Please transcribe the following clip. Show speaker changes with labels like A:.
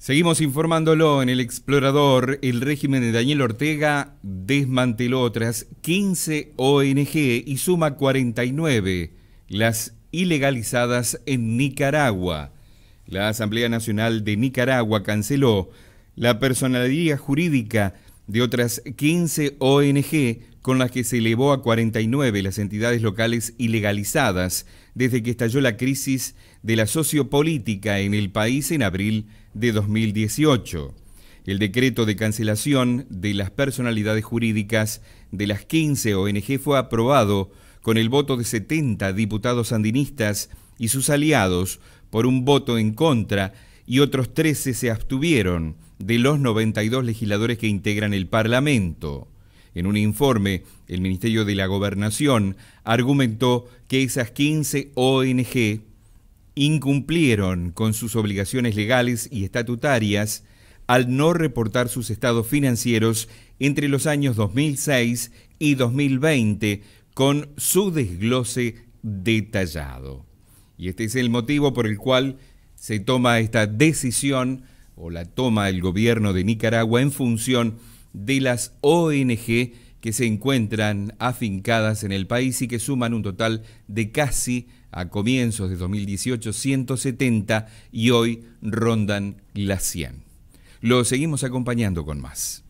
A: Seguimos informándolo en El Explorador, el régimen de Daniel Ortega desmanteló otras 15 ONG y suma 49 las ilegalizadas en Nicaragua. La Asamblea Nacional de Nicaragua canceló la personalidad jurídica de otras 15 ONG con las que se elevó a 49 las entidades locales ilegalizadas desde que estalló la crisis de la sociopolítica en el país en abril de 2018. El decreto de cancelación de las personalidades jurídicas de las 15 ONG fue aprobado con el voto de 70 diputados sandinistas y sus aliados por un voto en contra y otros 13 se abstuvieron de los 92 legisladores que integran el Parlamento. En un informe, el Ministerio de la Gobernación argumentó que esas 15 ONG incumplieron con sus obligaciones legales y estatutarias al no reportar sus estados financieros entre los años 2006 y 2020 con su desglose detallado. Y este es el motivo por el cual se toma esta decisión o la toma el gobierno de Nicaragua en función de las ONG que se encuentran afincadas en el país y que suman un total de casi a comienzos de 2018 170 y hoy rondan las 100. Lo seguimos acompañando con más.